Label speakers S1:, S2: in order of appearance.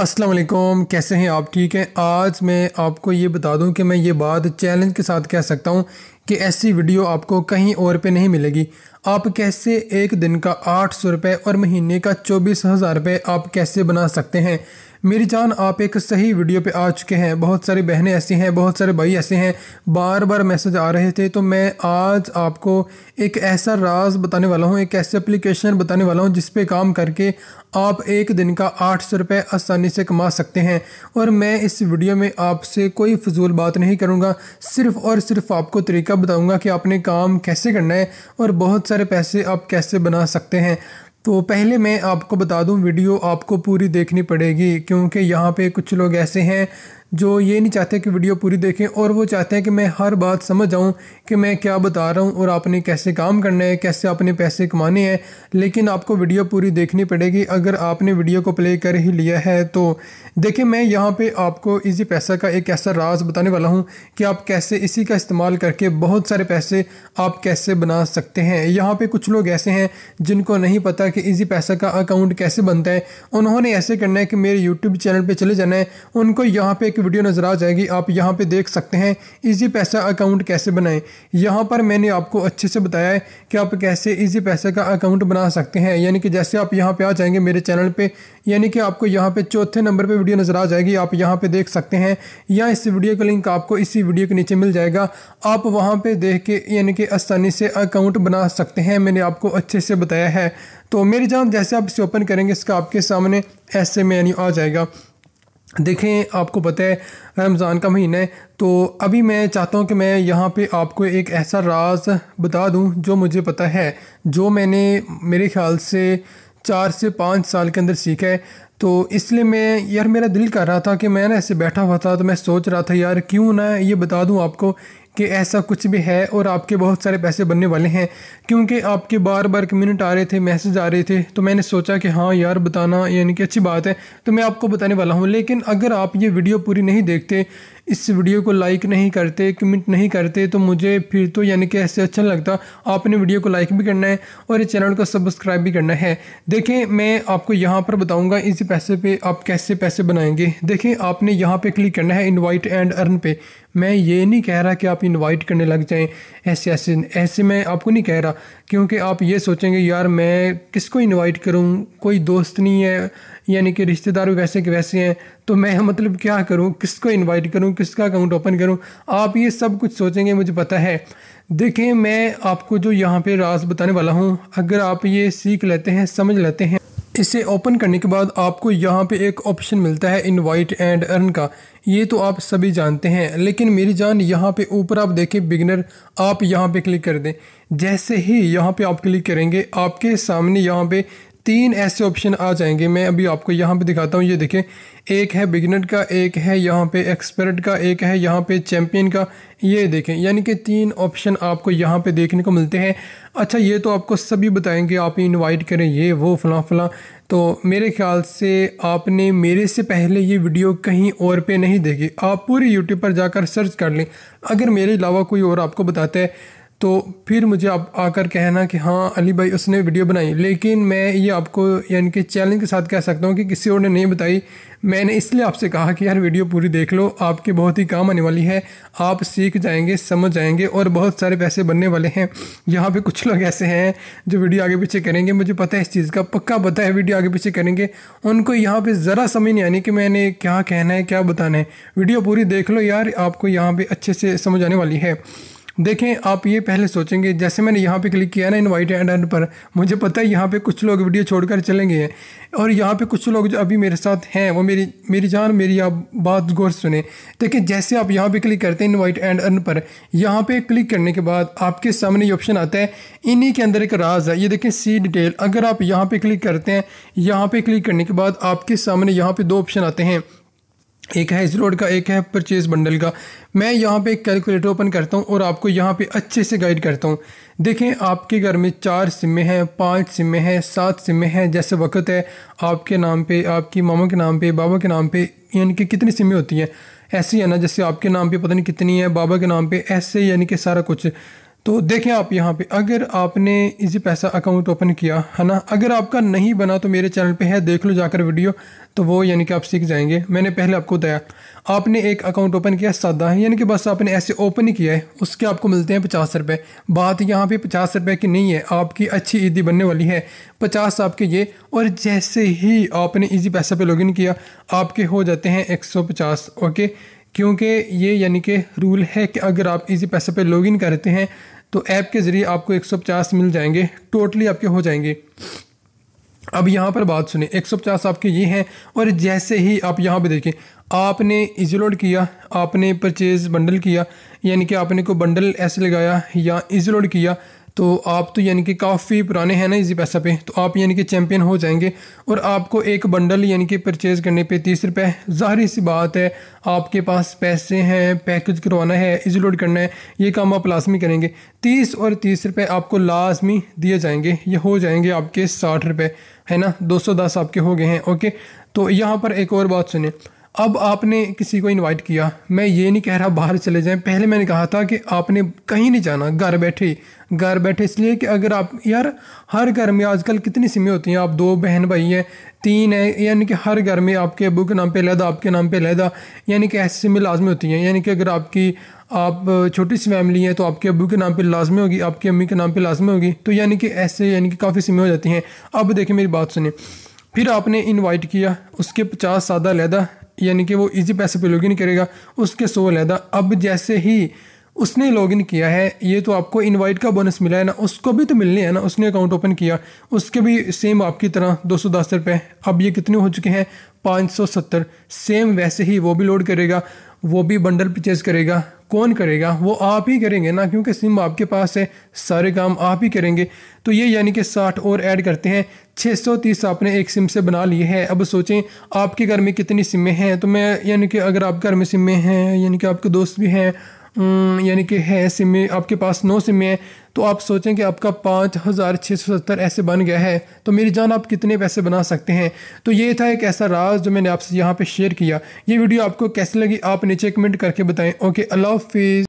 S1: अस्सलाम वालेकुम कैसे हैं आप ठीक हैं आज मैं आपको ये बता दूं कि मैं ये बात चैलेंज के साथ कह सकता हूं कि ऐसी वीडियो आपको कहीं और पे नहीं मिलेगी आप कैसे एक दिन का आठ सौ रुपये और महीने का चौबीस हज़ार रुपये आप कैसे बना सकते हैं मेरी जान आप एक सही वीडियो पे आ चुके हैं बहुत सारी बहनें ऐसी हैं बहुत सारे भाई ऐसे हैं बार बार मैसेज आ रहे थे तो मैं आज आपको एक ऐसा राज बताने वाला हूँ एक ऐसी एप्लीकेशन बताने वाला हूँ जिस पे काम करके आप एक दिन का आठ सौ रुपये आसानी से कमा सकते हैं और मैं इस वीडियो में आपसे कोई फजूल बात नहीं करूँगा सिर्फ़ और सिर्फ आपको तरीका बताऊँगा कि आपने काम कैसे करना है और बहुत सारे सारे पैसे आप कैसे बना सकते हैं तो पहले मैं आपको बता दूं वीडियो आपको पूरी देखनी पड़ेगी क्योंकि यहाँ पे कुछ लोग ऐसे हैं जो ये नहीं चाहते कि वीडियो पूरी देखें और वो चाहते हैं कि मैं हर बात समझ आऊँ कि मैं क्या बता रहा हूँ और आपने कैसे काम करना है कैसे आपने पैसे कमाने हैं लेकिन आपको वीडियो पूरी देखनी पड़ेगी अगर आपने वीडियो को प्ले कर ही लिया है तो देखिए मैं यहाँ पर आपको इसी पैसा का एक ऐसा राज बताने वाला हूँ कि आप कैसे इसी का इस्तेमाल करके बहुत सारे पैसे आप कैसे बना सकते हैं यहाँ पर कुछ लोग ऐसे हैं जिनको नहीं पता कि इसी पैसा का अकाउंट कैसे बनता है उन्होंने ऐसे करना है कि मेरे यूट्यूब चैनल पर चले जाना है उनको यहाँ पर एक वीडियो नज़र आ जाएगी आप यहाँ पे देख सकते हैं इजी पैसा अकाउंट कैसे बनाएं यहाँ पर मैंने आपको अच्छे से बताया है कि आप कैसे इजी पैसा का अकाउंट बना सकते हैं यानी कि जैसे आप यहाँ पे आ जाएंगे मेरे चैनल पे यानी कि आपको यहाँ पे चौथे नंबर पे वीडियो नज़र आ जाएगी आप यहाँ पर देख सकते हैं या इस वीडियो का लिंक आपको इसी वीडियो के नीचे मिल जाएगा आप वहाँ पर देख के यानी कि आसानी से अकाउंट बना सकते हैं मैंने आपको अच्छे से बताया है तो मेरी जान जैसे आप इसे ओपन करेंगे इसका आपके सामने ऐसे मेन्यू आ जाएगा देखें आपको पता है रमज़ान का महीना है तो अभी मैं चाहता हूँ कि मैं यहाँ पे आपको एक ऐसा राज बता दूँ जो मुझे पता है जो मैंने मेरे ख्याल से चार से पाँच साल के अंदर सीखा है तो इसलिए मैं यार मेरा दिल कर रहा था कि मैं ना ऐसे बैठा हुआ था तो मैं सोच रहा था यार क्यों ना ये बता दूँ आपको कि ऐसा कुछ भी है और आपके बहुत सारे पैसे बनने वाले हैं क्योंकि आपके बार बार कम्यूनिट आ रहे थे मैसेज आ रहे थे तो मैंने सोचा कि हाँ यार बताना यानी कि अच्छी बात है तो मैं आपको बताने वाला हूँ लेकिन अगर आप ये वीडियो पूरी नहीं देखते इस वीडियो को लाइक नहीं करते कमेंट नहीं करते तो मुझे फिर तो यानी कि ऐसे अच्छा लगता आपने वीडियो को लाइक भी करना है और इस चैनल को सब्सक्राइब भी करना है देखें मैं आपको यहाँ पर बताऊँगा इस पैसे पर आप कैसे पैसे बनाएंगे देखें आपने यहाँ पर क्लिक करना है इन्वाइट एंड अर्न पे मैं ये नहीं कह रहा कि आप इनवाइट करने लग जाएं ऐसे ऐसे ऐसे मैं आपको नहीं कह रहा क्योंकि आप ये सोचेंगे यार मैं किसको इनवाइट करूं कोई दोस्त नहीं है यानी कि रिश्तेदार वैसे के वैसे हैं तो मैं मतलब क्या करूं किसको इनवाइट करूं किसका अकाउंट ओपन करूँ आप ये सब कुछ सोचेंगे मुझे पता है देखें मैं आपको जो यहाँ पे राज बताने वाला हूँ अगर आप ये सीख लेते हैं समझ लेते हैं इसे ओपन करने के बाद आपको यहाँ पे एक ऑप्शन मिलता है इनवाइट एंड अर्न का ये तो आप सभी जानते हैं लेकिन मेरी जान यहाँ पे ऊपर आप देखें बिगनर आप यहाँ पे क्लिक कर दें जैसे ही यहाँ पे आप क्लिक करेंगे आपके सामने यहाँ पे तीन ऐसे ऑप्शन आ जाएंगे मैं अभी आपको यहाँ पे दिखाता हूँ ये देखें एक है बिगनर का एक है यहाँ पे एक्सपर्ट का एक है यहाँ पे चैम्पियन का ये देखें यानी कि तीन ऑप्शन आपको यहाँ पे देखने को मिलते हैं अच्छा ये तो आपको सभी बताएंगे आप इनवाइट करें ये वो फलां फलां तो मेरे ख्याल से आपने मेरे से पहले ये वीडियो कहीं और पे नहीं देखी आप पूरी यूट्यूब पर जाकर सर्च कर लें अगर मेरे अलावा कोई और आपको बताता है तो फिर मुझे आप आकर कहना कि हाँ अली भाई उसने वीडियो बनाई लेकिन मैं ये आपको यानी कि चैलेंज के साथ कह सकता हूँ कि किसी और ने नहीं बताई मैंने इसलिए आपसे कहा कि यार वीडियो पूरी देख लो आपके बहुत ही काम आने वाली है आप सीख जाएंगे समझ जाएंगे और बहुत सारे पैसे बनने वाले हैं यहाँ पे कुछ लोग ऐसे हैं जो वीडियो आगे पीछे करेंगे मुझे पता है इस चीज़ का पक्का पता है वीडियो आगे पीछे करेंगे उनको यहाँ पर ज़रा समझ नहीं आनी कि मैंने क्या कहना है क्या बताना है वीडियो पूरी देख लो यार आपको यहाँ पर अच्छे से समझ आने वाली है देखें आप ये पहले सोचेंगे जैसे मैंने यहाँ पे क्लिक किया ना इनवाइट एंड एंड पर मुझे पता है यहाँ पे कुछ लोग वीडियो छोड़कर चले गए हैं और यहाँ पे कुछ लोग जो अभी मेरे साथ हैं वो मेरी मेरी जान मेरी आप बात गौर सुने देखें जैसे आप यहाँ पर क्लिक करते हैं इन्वाइट एंड अर्न पर यहाँ पर क्लिक करने के बाद आपके सामने ये ऑप्शन आता है इन्हीं के अंदर एक राज है ये देखें सी डिटेल अगर आप यहाँ पर क्लिक करते हैं यहाँ पर क्लिक करने के बाद आपके सामने यहाँ पर दो ऑप्शन आते हैं एक है इस रोड का एक है परचेज बंडल का मैं यहाँ पे कैलकुलेटर ओपन करता हूँ और आपको यहाँ पे अच्छे से गाइड करता हूँ देखें आपके घर में चार सिमें हैं पांच सिमें हैं सात सिमें हैं जैसे वक्त है आपके नाम पे आपकी मामा के नाम पे बाबा के नाम पे यानी कि कितनी सिमें होती हैं ऐसी है ना जैसे आपके नाम पर पता नहीं कितनी है बाबा के नाम पर ऐसे यानी कि सारा कुछ तो देखें आप यहाँ पे अगर आपने इसी पैसा अकाउंट ओपन किया है ना अगर आपका नहीं बना तो मेरे चैनल पे है देख लो जाकर वीडियो तो वो यानी कि आप सीख जाएंगे मैंने पहले आपको बताया आपने एक अकाउंट ओपन किया सादा है यानी कि बस आपने ऐसे ओपन ही किया है उसके आपको मिलते हैं पचास रुपये बात यहाँ पे पचास रुपये की नहीं है आपकी अच्छी ईदी बनने वाली है पचास आपके ये और जैसे ही आपने ईजी पैसा पे लॉगिन किया आपके हो जाते हैं एक सौ पचास ओके क्योंकि ये यानी कि रूल है कि अगर आप इजी पैसे पे लॉगिन करते हैं तो ऐप के ज़रिए आपको 150 मिल जाएंगे टोटली आपके हो जाएंगे अब यहाँ पर बात सुने 150 आपके ये हैं और जैसे ही आप यहाँ पे देखें आपने लोड किया आपने परचेज़ बंडल किया यानी कि आपने को बंडल ऐसे लगाया या लोड किया तो आप तो यानी कि काफ़ी पुराने हैं ना इसी पैसा पे तो आप यानी कि चैम्पियन हो जाएंगे और आपको एक बंडल यानी कि परचेज़ करने पे तीस रुपये ज़ाहरी सी बात है आपके पास पैसे हैं पैकेज करवाना है इजी लोड करना है ये काम आप लाजमी करेंगे तीस और तीस रुपये आपको लाजमी दिए जाएंगे ये हो जाएंगे आपके साठ रुपये है ना दो सौ दस आपके हो गए हैं ओके तो यहाँ पर एक और बात सुने अब आपने किसी को इनवाइट किया मैं ये नहीं कह रहा बाहर चले जाएं पहले मैंने कहा था कि आपने कहीं नहीं जाना घर बैठे घर बैठे इसलिए कि अगर आप यार हर घर में आजकल कितनी सिमें होती हैं आप दो बहन भाई हैं तीन है यानी कि हर घर में आपके अबू के नाम पे लहदा आपके नाम पे लहदा यानी कि ऐसी सिमें लाजमी होती हैं यानी कि अगर आपकी आप छोटी सी फैमिली है तो आपके अबू के नाम पर लाजमी होगी आपकी अम्मी के नाम पर लाजमी होगी तो यानी कि ऐसे यानी कि काफ़ी सिमें हो जाती हैं अब देखें मेरी बात सुने फिर आपने इनवाइट किया उसके पचास सादा लहदा यानी कि वो इजी पैसे पे लॉगिन करेगा उसके सो लहदा अब जैसे ही उसने लॉगिन किया है ये तो आपको इनवाइट का बोनस मिला है ना उसको भी तो मिलने है ना उसने अकाउंट ओपन किया उसके भी सेम आपकी तरह दो सौ दस रुपये अब ये कितने हो चुके हैं पाँच सौ सत्तर सेम वैसे ही वो भी लोड करेगा वो भी बंडल परचेज करेगा कौन करेगा वो आप ही करेंगे ना क्योंकि सिम आपके पास है सारे काम आप ही करेंगे तो ये यानी कि साठ और ऐड करते हैं 630 आपने एक सिम से बना लिए है अब सोचें आपके घर में कितनी सिमें हैं तो मैं यानी कि अगर आप घर में सिमें हैं यानी कि आपके दोस्त भी हैं हम्म, यानी कि है सिम आपके पास नौ सिम है तो आप सोचें कि आपका पाँच हज़ार छः सौ सत्तर ऐसे बन गया है तो मेरी जान आप कितने पैसे बना सकते हैं तो ये था एक ऐसा राज जो मैंने आपसे यहाँ पे शेयर किया ये वीडियो आपको कैसे लगी आप नीचे कमेंट करके बताएं ओके अल्लाह हाफिज़